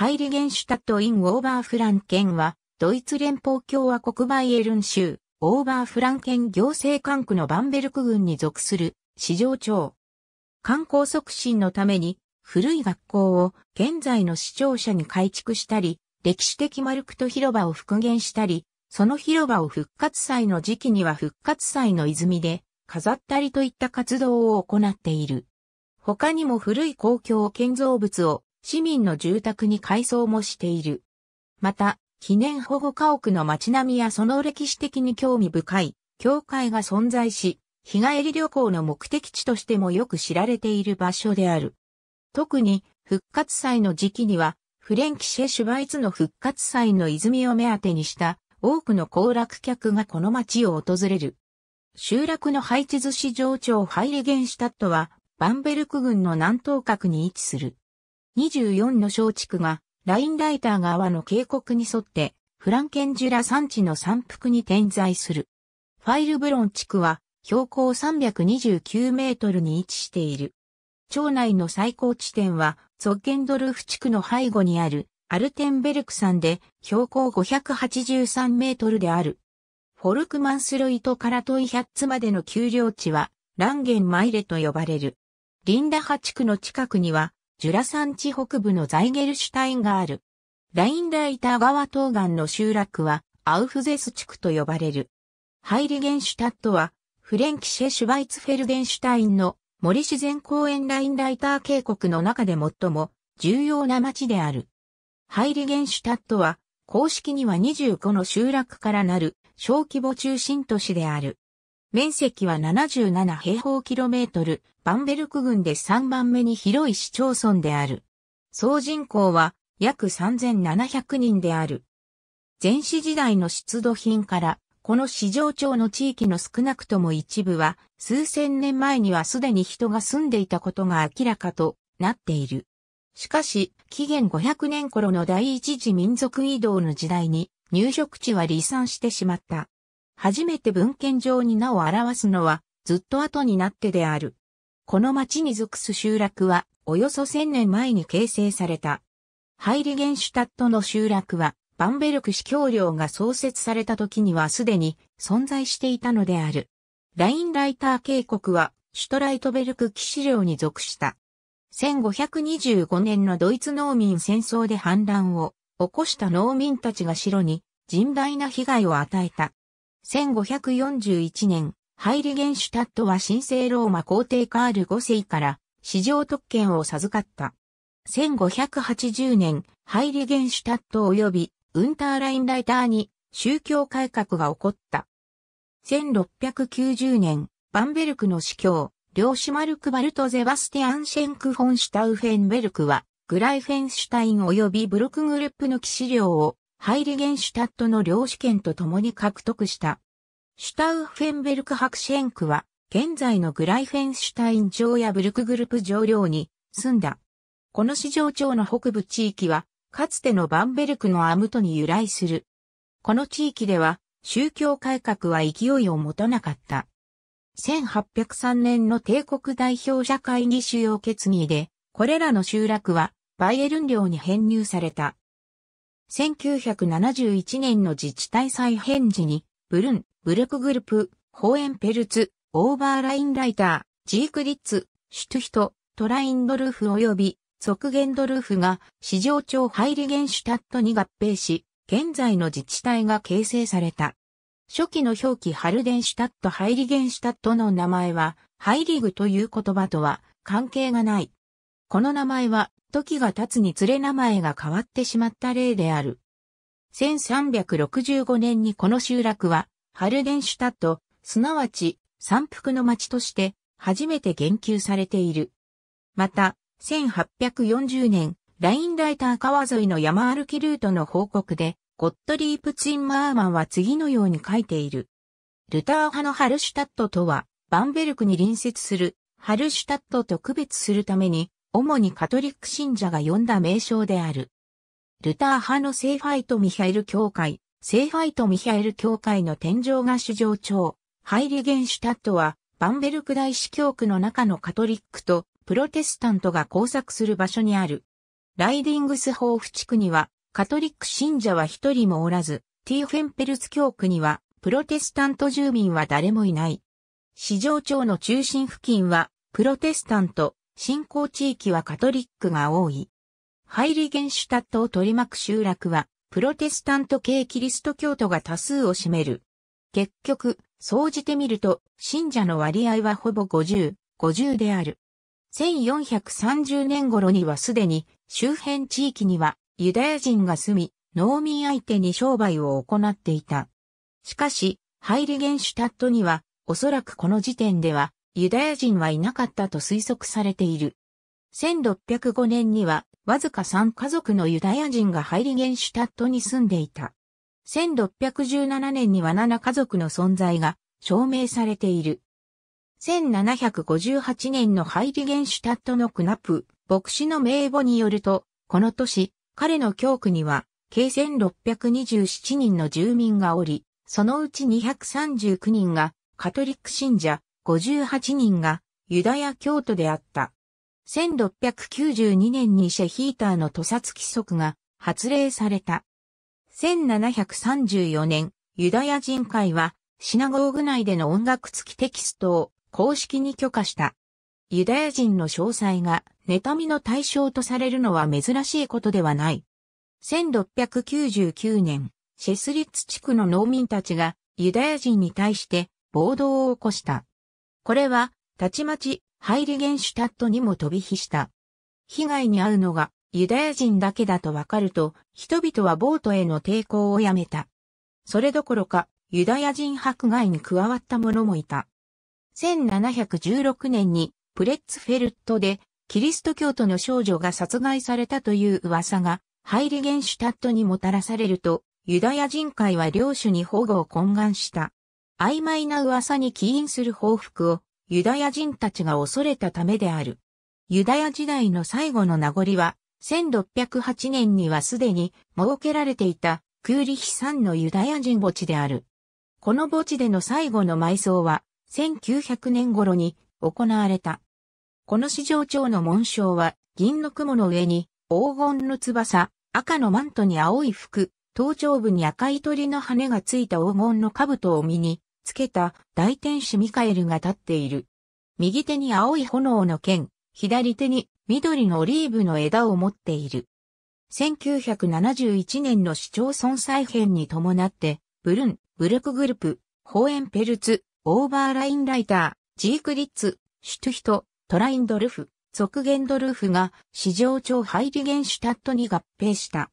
ハイリゲンシュタット・イン・オーバーフランケンは、ドイツ連邦共和国バイエルン州、オーバーフランケン行政管区のバンベルク郡に属する、市場長。観光促進のために、古い学校を現在の市庁舎に改築したり、歴史的マルクト広場を復元したり、その広場を復活祭の時期には復活祭の泉で飾ったりといった活動を行っている。他にも古い公共建造物を市民の住宅に改装もしている。また、記念保護家屋の街並みやその歴史的に興味深い、教会が存在し、日帰り旅行の目的地としてもよく知られている場所である。特に、復活祭の時期には、フレンキシェ・シュバイツの復活祭の泉を目当てにした多くの行楽客がこの街を訪れる。集落の配置図市上長ハイレゲンシュタットはバンベルク郡の南東角に位置する。24の松竹が、ラインライター側の渓谷に沿って、フランケンジュラ山地の山腹に点在する。ファイルブロン地区は、標高329メートルに位置している。町内の最高地点は、ゾッゲンドルフ地区の背後にある、アルテンベルク山で、標高583メートルである。フォルクマンスロイトからトイヒャッツまでの丘陵地は、ランゲンマイレと呼ばれる。リンダハ地区の近くには、ジュラ山地北部のザイゲルシュタインがある。ラインライター川東岸の集落はアウフゼス地区と呼ばれる。ハイリゲンシュタットはフレンキシェ・シュバイツフェルデンシュタインの森自然公園ラインライター渓谷の中で最も重要な町である。ハイリゲンシュタットは公式には25の集落からなる小規模中心都市である。面積は77平方キロメートル、バンベルク郡で3番目に広い市町村である。総人口は約3700人である。前史時代の出土品から、この市場町の地域の少なくとも一部は、数千年前にはすでに人が住んでいたことが明らかとなっている。しかし、紀元500年頃の第一次民族移動の時代に、入植地は離散してしまった。初めて文献上に名を表すのは、ずっと後になってである。この町に属す集落は、およそ1000年前に形成された。ハイリゲンシュタットの集落は、バンベルク司教領が創設された時にはすでに存在していたのである。ラインライター渓谷は、シュトライトベルク騎士領に属した。1525年のドイツ農民戦争で反乱を起こした農民たちが城に甚大な被害を与えた。1541年、ハイリゲンシュタットは神聖ローマ皇帝カール5世から市場特権を授かった。1580年、ハイリゲンシュタット及びウンターラインライターに宗教改革が起こった。1690年、バンベルクの司教、両シマルクバルト・ゼバスティアン・シェンク・フォン・シュタウフェンベルクは、グライフェンシュタイン及びブロクグループの騎士領をハイリゲンシュタットの領主権と共に獲得した。シュタウフェンベルク博シェンクは、現在のグライフェンシュタイン城やブルクグルプ城領に住んだ。この市場町の北部地域は、かつてのバンベルクのアムトに由来する。この地域では、宗教改革は勢いを持たなかった。1803年の帝国代表者会議主要決議で、これらの集落はバイエルン領に編入された。1971年の自治体再編時に、ブルン、ブルクグルプ、ホーエンペルツ、オーバーラインライター、ジークリッツ、シュトヒト、トラインドルフ及び、ゲ言ドルフが市場長ハイリゲンシュタットに合併し、現在の自治体が形成された。初期の表記ハルデンシュタットハイリゲンシュタットの名前は、ハイリグという言葉とは関係がない。この名前は時が経つにつれ名前が変わってしまった例である。1365年にこの集落は、ハルデンシュタット、すなわち、山腹の町として、初めて言及されている。また、1840年、ラインライター川沿いの山歩きルートの報告で、ゴットリープ・ツインマーマンは次のように書いている。ルター派のハルシュタットとは、バンベルクに隣接する、ハルシュタットと区別するために、主にカトリック信者が呼んだ名称である。ルター派の聖ファイト・ミヒャエル教会、聖ファイト・ミヒャエル教会の天井が主上長、ハイリゲンシュタットは、バンベルク大司教区の中のカトリックとプロテスタントが交錯する場所にある。ライディングスホーフ地区には、カトリック信者は一人もおらず、ティーフェンペルツ教区には、プロテスタント住民は誰もいない。市場町の中心付近は、プロテスタント、信仰地域はカトリックが多い。ハイリゲンシュタットを取り巻く集落は、プロテスタント系キリスト教徒が多数を占める。結局、総じてみると、信者の割合はほぼ50、50である。1430年頃にはすでに、周辺地域にはユダヤ人が住み、農民相手に商売を行っていた。しかし、ハイリゲンシュタットには、おそらくこの時点では、ユダヤ人はいなかったと推測されている。1605年には、わずか3家族のユダヤ人がハイリゲンシュタットに住んでいた。1617年には7家族の存在が証明されている。1758年のハイリゲンシュタットのクナプ、牧師の名簿によると、この年、彼の教区には、計1627人の住民がおり、そのうち239人がカトリック信者、58人がユダヤ教徒であった。1692年にシェヒーターの屠殺規則が発令された。1734年、ユダヤ人会はシナゴーグ内での音楽付きテキストを公式に許可した。ユダヤ人の詳細が妬みの対象とされるのは珍しいことではない。1699年、シェスリッツ地区の農民たちがユダヤ人に対して暴動を起こした。これは、たちまち、ハイリゲンシュタットにも飛び火した。被害に遭うのが、ユダヤ人だけだとわかると、人々はボートへの抵抗をやめた。それどころか、ユダヤ人迫害に加わった者もいた。1716年に、プレッツフェルットで、キリスト教徒の少女が殺害されたという噂が、ハイリゲンシュタットにもたらされると、ユダヤ人会は領主に保護を懇願した。曖昧な噂に起因する報復をユダヤ人たちが恐れたためである。ユダヤ時代の最後の名残は、1608年にはすでに設けられていたクーリヒ山のユダヤ人墓地である。この墓地での最後の埋葬は、1900年頃に行われた。この市場長の紋章は、銀の雲の上に黄金の翼、赤のマントに青い服、頭頂部に赤い鳥の羽がついた黄金の兜を身につけた大天使ミカエルが立っている。右手に青い炎の剣、左手に緑のオリーブの枝を持っている。1971年の市町村再編に伴って、ブルン、ブルクグループ、ホーエンペルツ、オーバーラインライター、ジークリッツ、シュトヒト、トラインドルフ、続言ドルフが市場長ハイリゲンシュタットに合併した。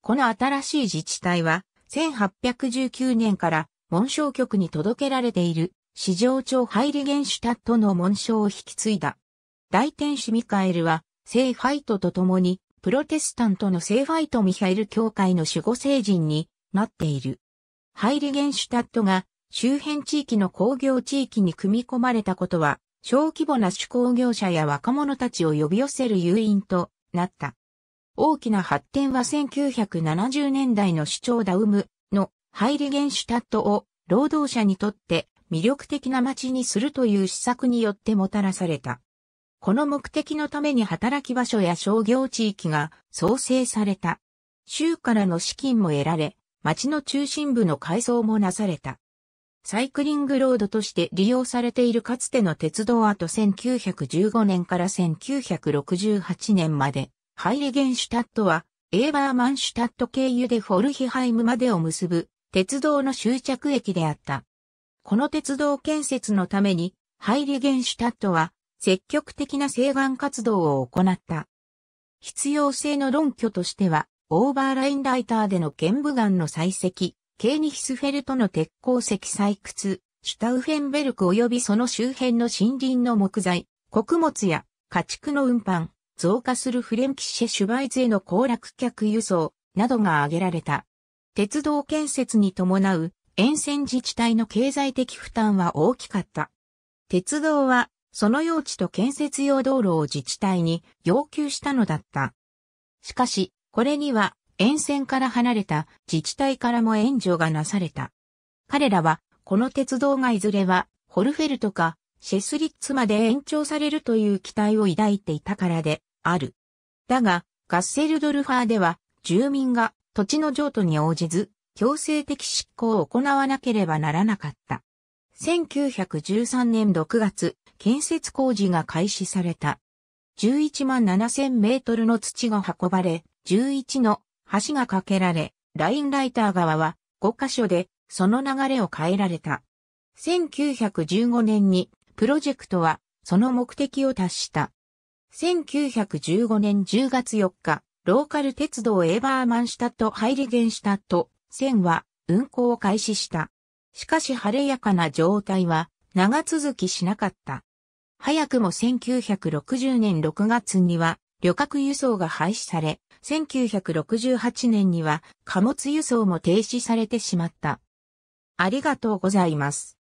この新しい自治体は1819年から紋章局に届けられている、市場長ハイリゲンシュタットの紋章を引き継いだ。大天使ミカエルは、聖ファイトと共に、プロテスタントの聖ファイトミハエル教会の守護聖人になっている。ハイリゲンシュタットが周辺地域の工業地域に組み込まれたことは、小規模な手工業者や若者たちを呼び寄せる誘引となった。大きな発展は1970年代の主張ダウムハイリゲンシュタットを労働者にとって魅力的な街にするという施策によってもたらされた。この目的のために働き場所や商業地域が創生された。州からの資金も得られ、街の中心部の改装もなされた。サイクリングロードとして利用されているかつての鉄道跡1915年から1968年まで、ハイリゲンシュタットはエーバーマンシュタット経由でフォルヒハイムまでを結ぶ鉄道の終着駅であった。この鉄道建設のために、ハイリゲンシュタットは、積極的な請願活動を行った。必要性の論拠としては、オーバーラインライターでの玄武岩の採石、ケーニヒスフェルトの鉄鉱石採掘、シュタウフェンベルク及びその周辺の森林の木材、穀物や家畜の運搬、増加するフレンキシェシュバイズへの行楽客輸送などが挙げられた。鉄道建設に伴う沿線自治体の経済的負担は大きかった。鉄道はその用地と建設用道路を自治体に要求したのだった。しかし、これには沿線から離れた自治体からも援助がなされた。彼らは、この鉄道がいずれは、ホルフェルとか、シェスリッツまで延長されるという期待を抱いていたからで、ある。だが、ガッセルドルファーでは、住民が土地の譲渡に応じず、強制的執行を行わなければならなかった。1913年6月、建設工事が開始された。11万7000メートルの土が運ばれ、11の橋が架けられ、ラインライター側は5箇所でその流れを変えられた。1915年にプロジェクトはその目的を達した。1915年10月4日、ローカル鉄道エバーマンシュタット・ハイリゲンシュタット線は運行を開始した。しかし晴れやかな状態は長続きしなかった。早くも1960年6月には旅客輸送が廃止され、1968年には貨物輸送も停止されてしまった。ありがとうございます。